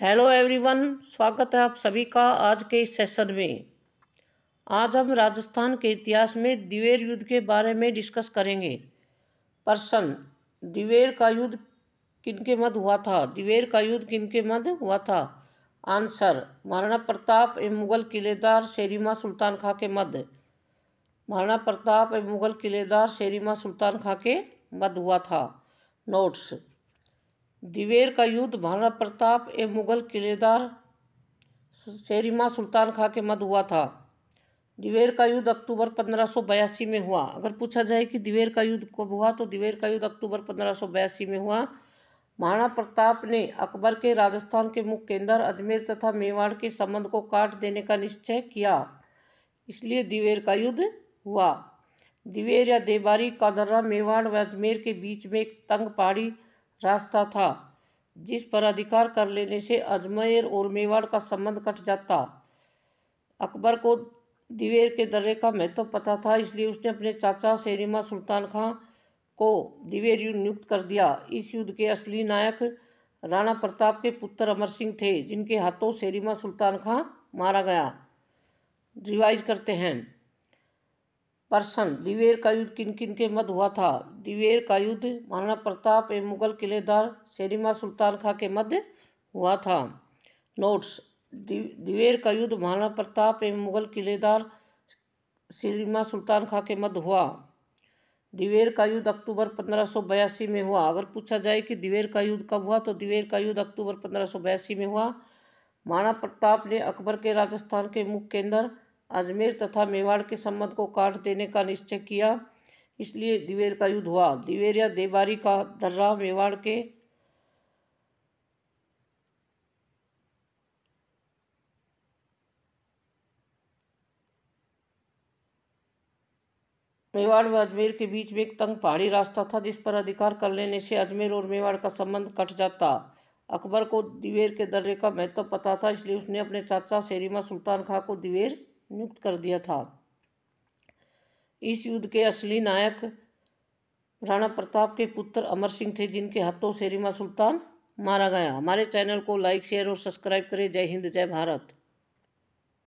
hello everyone स्वागत है आप सभी का आज के इस सेशन में आज हम राजस्थान के इतिहास में दिवेर युद्ध के बारे में डिस्कस करेंगे प्रश्न दिवेर का युद्ध किनके मध्य हुआ था दिवेर का युद्ध किनके मध्य हुआ था आंसर महाराणा प्रताप एवं मुगल किलेदार शेरिमा सुल्तान खां के मध्य महाराणा प्रताप एवं मुगल किलेदार शेरिमा सुल्तान खां के मध्य हुआ था नोट्स दिवेर का युद्ध महाराणा प्रताप एवं मुगल किलेदार शेरिमा सुल्तान खां के मध्य हुआ था दिवेर का युद्ध अक्टूबर पंद्रह में हुआ अगर पूछा जाए कि दिवेर का युद्ध कब हुआ तो दिवेर का युद्ध अक्टूबर पंद्रह में हुआ महाराणा प्रताप ने अकबर के राजस्थान के मुख्य केंद्र अजमेर तथा मेवाड़ के संबंध को काट देने का निश्चय किया इसलिए दिवेर का युद्ध हुआ दिवेर या देबारी का दर्रा मेवाड़ व अजमेर के बीच में एक तंग पहाड़ी रास्ता था जिस पर अधिकार कर लेने से अजमेर और मेवाड़ का संबंध कट जाता अकबर को दिवेर के दर्रे का महत्व तो पता था इसलिए उसने अपने चाचा शेरिमा सुल्तान खां को दिवेर युद्ध नियुक्त कर दिया इस युद्ध के असली नायक राणा प्रताप के पुत्र अमर सिंह थे जिनके हाथों शेरिमा सुल्तान खां मारा गया रिवाइज करते हैं पर्सन दिवेर का युद्ध किन किन के मध्य हुआ था दिवेर का युद्ध महाराणा प्रताप एवं मुगल किलेदार शेरिमा सुल्तान खां के मध्य हुआ था नोट्स दिवेर का युद्ध महाराणा प्रताप एवं मुगल किलेदार शेरिमा सुल्तान खां के मध्य हुआ दिवेर का युद्ध अक्टूबर पंद्रह में हुआ अगर पूछा जाए कि दिवेर का युद्ध कब हुआ तो दिवेर का युद्ध अक्टूबर पंद्रह में हुआ महाराणा प्रताप ने अकबर के राजस्थान के मुख्य केंद्र अजमेर तथा मेवाड़ के संबंध को काट देने का निश्चय किया इसलिए दिवेर का युद्ध हुआ दिवेर या देवारी का दर्रा मेवाड़ के मेवाड़ व अजमेर के बीच में एक तंग पहाड़ी रास्ता था जिस पर अधिकार कर लेने से अजमेर और मेवाड़ का संबंध कट जाता अकबर को दिवेर के दर्रे का महत्व पता था इसलिए उसने अपने चाचा शेरिमा सुल्तान खां को दिवेर नियुक्त कर दिया था इस युद्ध के असली नायक राणा प्रताप के पुत्र अमर सिंह थे जिनके हाथों से रिमा सुल्तान मारा गया हमारे चैनल को लाइक शेयर और सब्सक्राइब करें जय हिंद जय भारत